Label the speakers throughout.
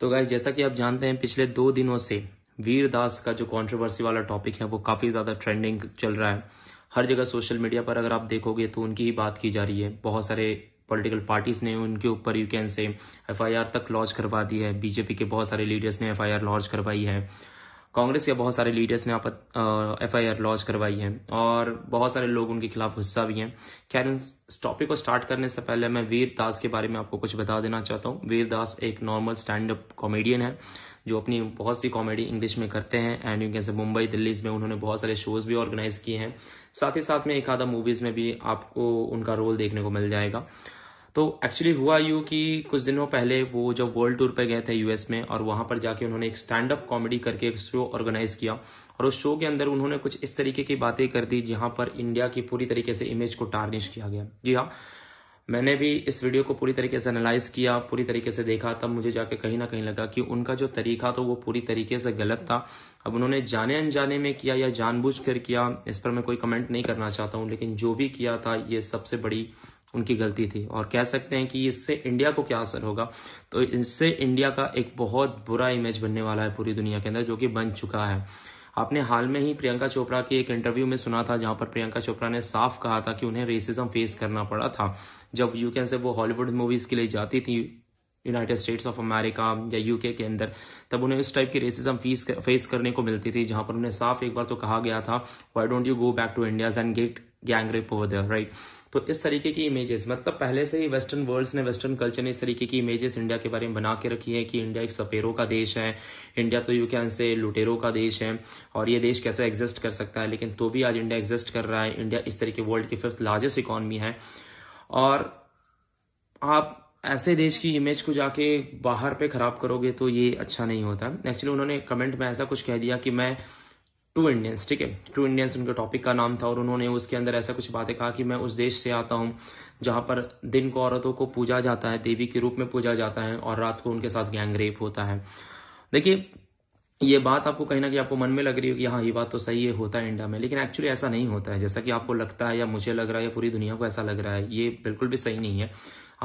Speaker 1: तो गाइज जैसा कि आप जानते हैं पिछले दो दिनों से वीरदास का जो कंट्रोवर्सी वाला टॉपिक है वो काफ़ी ज़्यादा ट्रेंडिंग चल रहा है हर जगह सोशल मीडिया पर अगर आप देखोगे तो उनकी ही बात की जा रही है बहुत सारे पॉलिटिकल पार्टीज़ ने उनके ऊपर यू कैन से एफआईआर तक लॉन्च करवा दी है बीजेपी के बहुत सारे लीडर्स ने एफआईआर लॉन्च करवाई है कांग्रेस के बहुत सारे लीडर्स ने एफ आई आर लॉन्च करवाई है और बहुत सारे लोग उनके खिलाफ गुस्सा भी हैं खैर इस टॉपिक को स्टार्ट करने से पहले मैं वीर दास के बारे में आपको कुछ बता देना चाहता हूँ वीर दास एक नॉर्मल स्टैंड अप कॉमेडियन है जो अपनी बहुत सी कॉमेडी इंग्लिश में करते हैं एंड यू कैसे मुंबई दिल्ली में उन्होंने बहुत सारे शोज भी ऑर्गेनाइज किए हैं साथ ही साथ में एक आधा मूवीज में भी आपको उनका रोल देखने को मिल जाएगा तो एक्चुअली हुआ यू कि कुछ दिनों पहले वो जब वर्ल्ड टूर पे गए थे यूएस में और वहां पर जाके उन्होंने एक स्टैंड अप कॉमेडी करके एक शो ऑर्गेनाइज किया और उस शो के अंदर उन्होंने कुछ इस तरीके की बातें कर दी जहां पर इंडिया की पूरी तरीके से इमेज को टार्निश किया गया जी हाँ मैंने भी इस वीडियो को पूरी तरीके से एनालाइज किया पूरी तरीके से देखा तब मुझे जाके कहीं ना कहीं लगा कि उनका जो तरीका था वो पूरी तरीके से गलत था अब उन्होंने जाने अनजाने में किया या जानबूझ कर किया इस पर मैं कोई कमेंट नहीं करना चाहता हूं लेकिन जो भी किया था ये सबसे बड़ी उनकी गलती थी और कह सकते हैं कि इससे इंडिया को क्या असर होगा तो इससे इंडिया का एक बहुत बुरा इमेज बनने वाला है पूरी दुनिया के अंदर जो कि बन चुका है आपने हाल में ही प्रियंका चोपड़ा की एक इंटरव्यू में सुना था जहां पर प्रियंका चोपड़ा ने साफ कहा था कि उन्हें रेसिज्म फेस करना पड़ा था जब यू कैन से वो हॉलीवुड मूवीज के लिए जाती थी यूनाइटेड स्टेट्स ऑफ अमेरिका या यूके के अंदर तब उन्हें इस टाइप की रेसिज्म फीस फेस करने को मिलती थी जहां पर उन्हें साफ एक बार तो कहा गया था why don't you go back to India and get gang rape over there right तो इस तरीके की इमेजेस मतलब पहले से ही वेस्टर्न वर्ल्ड्स ने वेस्टर्न कल्चर ने इस तरीके की इमेजेस इंडिया के बारे में बना के रखी है कि इंडिया एक सपेरों का देश है इंडिया तो यू कैन से लुटेरों का देश है और ये देश कैसे एग्जिस्ट कर सकता है लेकिन तो भी आज इंडिया एग्जिस्ट कर रहा है इंडिया इस तरीके वर्ल्ड की फिफ्थ लार्जेस्ट इकॉनमी है और आप ऐसे देश की इमेज को जाके बाहर पे खराब करोगे तो ये अच्छा नहीं होता एक्चुअली उन्होंने कमेंट में ऐसा कुछ कह दिया कि मैं टू इंडियंस ठीक है टू इंडियंस उनके टॉपिक का नाम था और उन्होंने उसके अंदर ऐसा कुछ बातें कहा कि मैं उस देश से आता हूँ जहाँ पर दिन को औरतों को पूजा जाता है देवी के रूप में पूजा जाता है और रात को उनके साथ गैंगरेप होता है देखिए ये बात आपको कहीं ना कहीं आपको मन में लग रही हो कि हाँ ये बात तो सही है होता है इंडिया में लेकिन एक्चुअली ऐसा नहीं होता है जैसा कि आपको लगता है या मुझे लग रहा है या पूरी दुनिया को ऐसा लग रहा है ये बिल्कुल भी सही नहीं है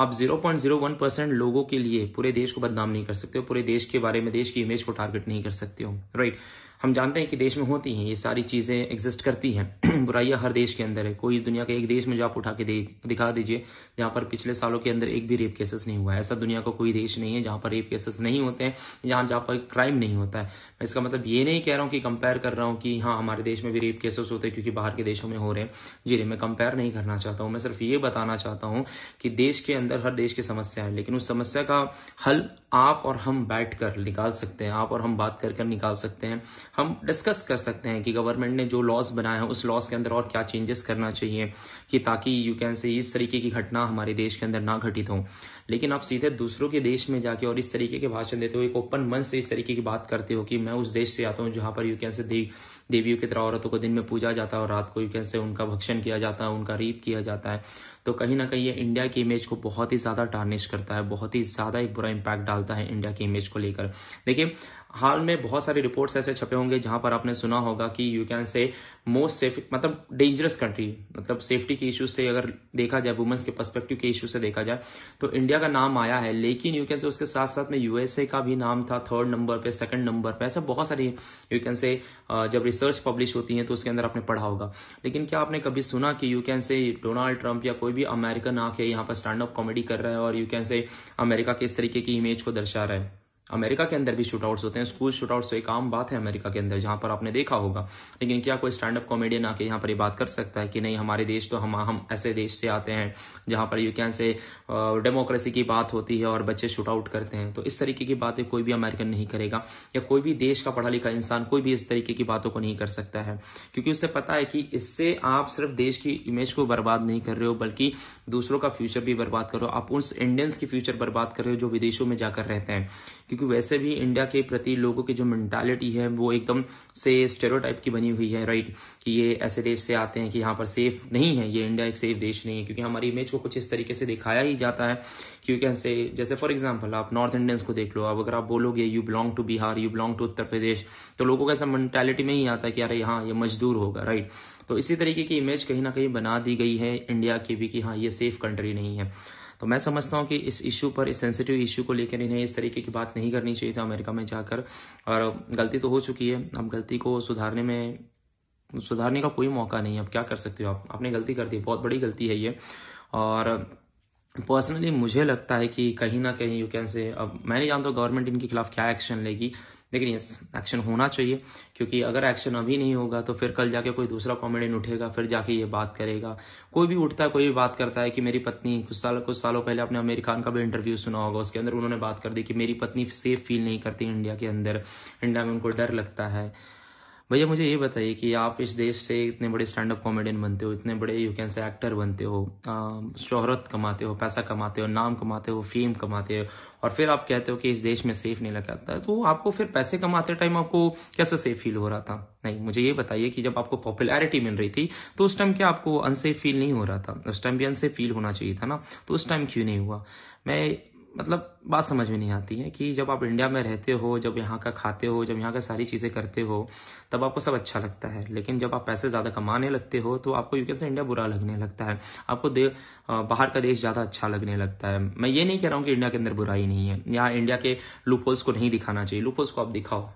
Speaker 1: आप 0.01 परसेंट लोगों के लिए पूरे देश को बदनाम नहीं कर सकते हो पूरे देश के बारे में देश की इमेज को टारगेट नहीं कर सकते हो राइट right? हम जानते हैं कि देश में होती हैं ये सारी चीज़ें एग्जिस्ट करती हैं बुराइयां हर देश के अंदर है कोई दुनिया के एक देश में जो आप उठा के दिखा दीजिए जहां पर पिछले सालों के अंदर एक भी रेप केसेस नहीं हुआ है ऐसा दुनिया का को कोई देश नहीं है जहां पर रेप केसेस नहीं होते हैं जहां जहां पर क्राइम नहीं होता है मैं इसका मतलब ये नहीं कह रहा हूँ कि कंपेयर कर रहा हूँ कि हाँ हमारे देश में भी रेप केसेस होते हैं क्योंकि बाहर के देशों में हो रहे हैं जी मैं कंपेयर नहीं करना चाहता हूँ मैं सिर्फ ये बताना चाहता हूँ कि देश के अंदर हर देश की समस्या है लेकिन उस समस्या का हल आप और हम बैठ कर निकाल सकते हैं आप और हम बात कर निकाल सकते हैं हम डिस्कस कर सकते हैं कि गवर्नमेंट ने जो लॉस बनाया है उस लॉस के अंदर और क्या चेंजेस करना चाहिए कि ताकि यू कैन से इस तरीके की घटना हमारे देश के अंदर ना घटित हो लेकिन आप सीधे दूसरों के देश में जाके और इस तरीके के भाषण देते हो एक ओपन मन से इस तरीके की बात करते हो कि मैं उस देश से आता हूँ जहाँ पर यू कैन से देवियों की तरह औरतों को दिन में पूजा जाता है और रात को यू कैन से उनका भक्षण किया जाता है उनका रीप किया जाता है तो कहीं ना कहीं ये इंडिया की इमेज को बहुत ही ज़्यादा टार्निश करता है बहुत ही ज़्यादा एक बुरा इम्पैक्ट डालता है इंडिया की इमेज को लेकर देखिए हाल में बहुत सारे रिपोर्ट्स ऐसे छपे होंगे जहां पर आपने सुना होगा कि you can say most safe मतलब डेंजरस कंट्री मतलब सेफ्टी के इशू से अगर देखा जाए वुमेन्स के पर्सपेक्टिव के इश्यू से देखा जाए तो इंडिया का नाम आया है लेकिन यू कैन से उसके साथ साथ में यूएसए का भी नाम था थर्ड नंबर पे सेकंड नंबर पे ऐसा बहुत सारी यू कैन से जब रिसर्च पब्लिश होती है तो उसके अंदर आपने पढ़ा होगा लेकिन क्या आपने कभी सुना कि you can say Donald Trump या कोई भी अमेरिकन आके यहाँ पर स्टैंड अप कॉमेडी कर रहा है और यू कैन से अमेरिका के इस तरीके की इमेज को दर्शा रहा है अमेरिका के अंदर भी शूटआउट्स होते हैं स्कूल शूटआउट्स तो एक आम बात है अमेरिका के अंदर जहां पर आपने देखा होगा लेकिन क्या कोई स्टैंड अप कॉमेडियन आके यहाँ पर ये बात कर सकता है कि नहीं हमारे देश तो हम हम ऐसे देश से आते हैं जहां पर यू कैन से डेमोक्रेसी की बात होती है और बच्चे शूटआउट करते हैं तो इस तरीके की बातें कोई भी अमेरिकन नहीं करेगा या कोई भी देश का पढ़ा लिखा इंसान कोई भी इस तरीके की बातों को नहीं कर सकता है क्योंकि उससे पता है कि इससे आप सिर्फ देश की इमेज को बर्बाद नहीं कर रहे हो बल्कि दूसरों का फ्यूचर भी बर्बाद कर रहे हो आप उस इंडियंस की फ्यूचर बर्बाद कर रहे हो जो विदेशों में जाकर रहते हैं क्योंकि वैसे भी इंडिया के प्रति लोगों की जो मैंटालिटी है वो एकदम से स्टेरो की बनी हुई है राइट कि ये ऐसे देश से आते हैं कि यहाँ पर सेफ नहीं है ये इंडिया एक सेफ देश नहीं है क्योंकि हमारी इमेज को कुछ इस तरीके से दिखाया ही जाता है क्योंकि ऐसे जैसे फॉर एग्जाम्पल आप नॉर्थ इंडियंस को देख लो अब अगर आप बोलोगे you belong to Bihar you belong to Uttar Pradesh तो लोगों का ऐसा मेंटेलिटी में ही आता है कि अरे यहाँ ये मजदूर होगा राइट तो इसी तरीके की इमेज कहीं ना कहीं बना दी गई है इंडिया की भी कि हाँ ये सेफ कंट्री नहीं है तो मैं समझता हूँ कि इस इशू पर इस सेंसिटिव इशू को लेकर इन्हें इस तरीके की बात नहीं करनी चाहिए था अमेरिका में जाकर और गलती तो हो चुकी है अब गलती को सुधारने में सुधारने का कोई मौका नहीं है अब क्या कर सकते हो आप आपने गलती कर दी बहुत बड़ी गलती है ये और पर्सनली मुझे लगता है कि कहीं ना कहीं यू कैन से अब मैं नहीं जानता गवर्नमेंट इनके खिलाफ क्या एक्शन लेगी लेकिन यस एक्शन होना चाहिए क्योंकि अगर एक्शन अभी नहीं होगा तो फिर कल जाके कोई दूसरा कॉमेडियन उठेगा फिर जाके ये बात करेगा कोई भी उठता है कोई भी बात करता है कि मेरी पत्नी कुछ साल कुछ सालों पहले आपने आमिर खान का भी इंटरव्यू सुना होगा उसके अंदर उन्होंने बात कर दी कि मेरी पत्नी सेफ फील नहीं करती इंडिया के अंदर इंडिया में उनको डर लगता है भैया मुझे ये बताइए कि आप इस देश से इतने बड़े स्टैंड अप कॉमेडियन बनते हो इतने बड़े यू कैन से एक्टर बनते हो शोहरत कमाते हो पैसा कमाते हो नाम कमाते हो फेम कमाते हो और फिर आप कहते हो कि इस देश में सेफ नहीं लगा तो आपको फिर पैसे कमाते टाइम आपको कैसा सेफ फील हो रहा था नहीं मुझे ये बताइए कि जब आपको पॉपुलैरिटी मिल रही थी तो उस टाइम क्या आपको अनसेफ फील नहीं हो रहा था उस टाइम भी अनसेफ फील होना चाहिए था ना तो उस टाइम क्यों नहीं हुआ मैं मतलब बात समझ में नहीं आती है कि जब आप इंडिया में रहते हो जब यहाँ का खाते हो जब यहाँ का सारी चीज़ें करते हो तब आपको सब अच्छा लगता है लेकिन जब आप पैसे ज़्यादा कमाने लगते हो तो आपको यूके से इंडिया बुरा लगने लगता है आपको दे बाहर का देश ज़्यादा अच्छा लगने लगता है मैं ये नहीं कह रहा हूँ कि इंडिया के अंदर बुराई नहीं है यहाँ इंडिया के लूपोल्स को नहीं दिखाना चाहिए लूपोल्स को आप दिखाओ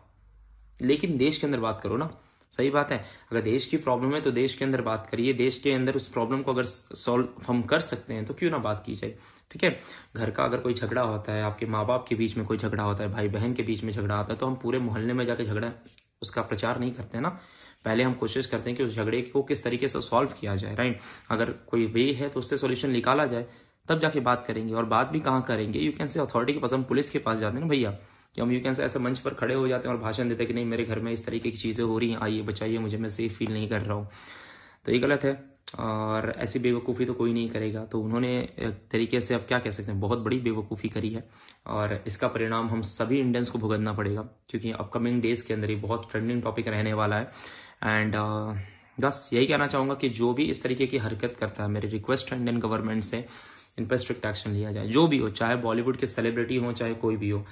Speaker 1: लेकिन देश के अंदर बात करो ना सही बात है अगर देश की प्रॉब्लम है तो देश के अंदर बात करिए देश के अंदर उस प्रॉब्लम को अगर सॉल्व हम कर सकते हैं तो क्यों ना बात की जाए ठीक है घर का अगर कोई झगड़ा होता है आपके माँ बाप के बीच में कोई झगड़ा होता है भाई बहन के बीच में झगड़ा होता है तो हम पूरे मोहल्ले में जाके झगड़ा उसका प्रचार नहीं करते ना पहले हम कोशिश करते हैं कि उस झगड़े को किस तरीके से सॉल्व किया जाए राइट अगर कोई वे है तो उससे सोल्यूशन निकाला जाए तब जाके बात करेंगे और बात भी कहाँ करेंगे यू कैन से अथॉरिटी के पास हम पुलिस के पास जाते हैं ना भैया कि हम यू कैन से ऐसे मंच पर खड़े हो जाते हैं और भाषण देते हैं कि नहीं मेरे घर में इस तरीके की चीज़ें हो रही हैं आइए बचाइए मुझे मैं सेफ फील नहीं कर रहा हूँ तो ये गलत है और ऐसी बेवकूफ़ी तो कोई नहीं करेगा तो उन्होंने एक तरीके से अब क्या कह सकते हैं बहुत बड़ी बेवकूफ़ी करी है और इसका परिणाम हम सभी इंडियंस को भुगतना पड़ेगा क्योंकि अपकमिंग डेज के अंदर ये बहुत ट्रेंडिंग टॉपिक रहने वाला है एंड uh, बस यही कहना चाहूँगा कि जो भी इस तरीके की हरकत करता है मेरी रिक्वेस्ट है इंडियन गवर्नमेंट से इन पर स्ट्रिक्ट एक्शन लिया जाए जो भी हो चाहे बॉलीवुड के सेलिब्रिटी हो चाहे कोई भी हो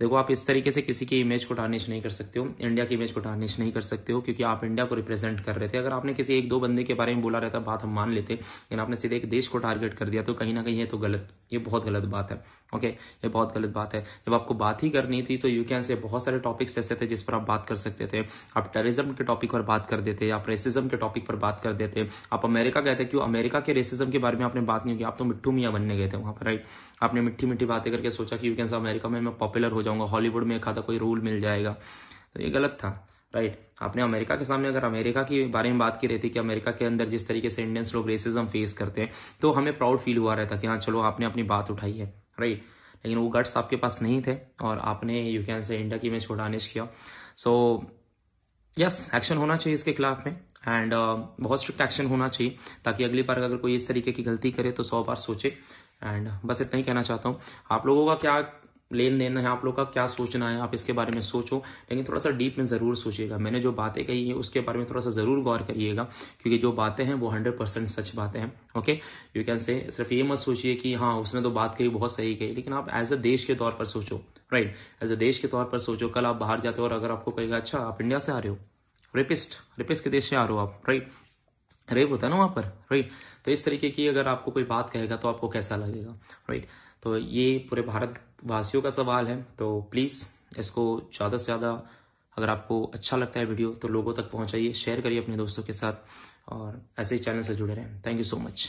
Speaker 1: देखो आप इस तरीके से किसी की इमेज को टार्निश नहीं कर सकते हो इंडिया की इमेज को टार्निश नहीं कर सकते हो क्योंकि आप इंडिया को रिप्रेजेंट कर रहे थे अगर आपने किसी एक दो बंदे के बारे में बोला रहता बात हम मान लेते लेकिन आपने सीधे एक देश को टारगेट कर दिया तो कहीं ना कहीं ये तो गलत ये बहुत गलत बात है ओके okay, ये बहुत गलत बात है जब आपको बात ही करनी थी तो यू कैन से बहुत सारे टॉपिक्स ऐसे थे जिस पर आप बात कर सकते थे आप टेररिज्म के टॉपिक पर बात कर देते आप रेसिज्म के टॉपिक पर बात कर देते आप अमेरिका गए थे क्यों अमेरिका के रेसिज्म के बारे में आपने बात नहीं की आप तो मिट्टू मियाँ बनने गए थे वहाँ पर राइट आपने मिट्टी मिट्टी बातें करके सोचा कि यू कैन से अमेरिका में मैं पॉपुलर हो जाऊंगा हॉलीवुड में खाता कोई रूल मिल जाएगा तो ये गलत था राइट आपने अमेरिका के सामने अगर अमेरिका के बारे में बात की रहती कि अमेरिका के अंदर जिस तरीके से इंडियंस लोग रेसिज्म फेस करते हैं तो हमें प्राउड फील हुआ रहता कि हाँ चलो आपने अपनी बात उठाई है राइट लेकिन वो गट्स आपके पास नहीं थे और आपने यू कैन से इंडिया की मैच को डानिश किया सो यस एक्शन होना चाहिए इसके खिलाफ में एंड uh, बहुत स्ट्रिक्ट एक्शन होना चाहिए ताकि अगली बार अगर कोई इस तरीके की गलती करे तो सौ बार सोचे एंड बस इतना ही कहना चाहता हूँ आप लोगों का क्या लेन देन है आप लोग का क्या सोचना है आप इसके बारे में सोचो लेकिन थोड़ा सा डीप में ज़रूर सोचिएगा मैंने जो बातें कही है उसके बारे में थोड़ा सा ज़रूर गौर करिएगा क्योंकि जो बातें हैं वो हंड्रेड परसेंट सच बातें हैं ओके यू कैन से सिर्फ ये मत सोचिए कि हाँ उसने तो बात कही बहुत सही कही लेकिन आप एज अ देश के तौर पर सोचो राइट एज अ देश के तौर पर सोचो कल आप बाहर जाते हो और अगर आपको कहेगा अच्छा आप इंडिया से आ रहे हो रेपिस्ट रेपिस्ट के देश से आ रहे हो आप राइट रेप होता है ना वहां पर राइट तो इस तरीके की अगर आपको कोई बात कहेगा तो आपको कैसा लगेगा राइट तो ये पूरे भारत वासियों का सवाल है तो प्लीज़ इसको ज़्यादा से ज़्यादा अगर आपको अच्छा लगता है वीडियो तो लोगों तक पहुँचाइए शेयर करिए अपने दोस्तों के साथ और ऐसे ही चैनल से जुड़े रहें थैंक यू सो मच